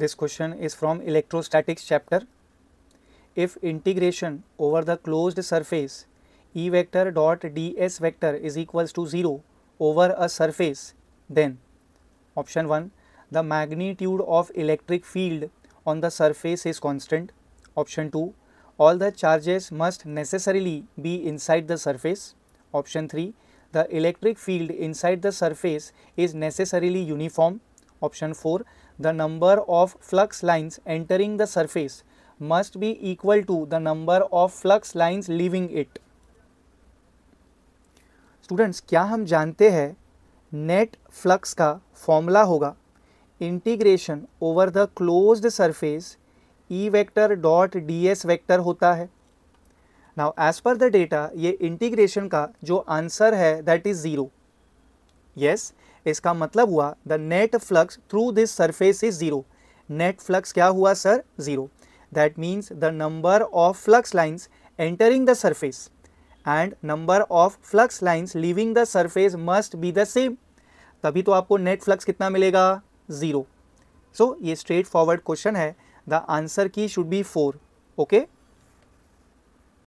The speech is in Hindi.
This question is from electrostatics chapter. If integration over the closed surface E vector dot ds vector is equals to 0 over a surface, then option 1 the magnitude of electric field on the surface is constant. Option 2 all the charges must necessarily be inside the surface. Option 3 the electric field inside the surface is necessarily uniform. Option four the number of flux lines entering the surface must be equal to the number of flux lines leaving it students क्या हम जानते हैं नेट फ्लक्स का फॉर्मूला होगा integration over the closed surface E vector dot d s vector होता है now as per the data ये इंटीग्रेशन का जो आंसर है दैट इज़ ज़ीरो यस इसका मतलब हुआ the net flux through this surface is zero net flux क्या हुआ sir zero that means the number of flux lines entering the surface and number of flux lines leaving the surface must be the same तभी तो आपको नेट फ्लक्स कितना मिलेगा ज़ीरो सो so, ये स्ट्रेट फॉरवर्ड क्वेश्चन है the answer key should be four okay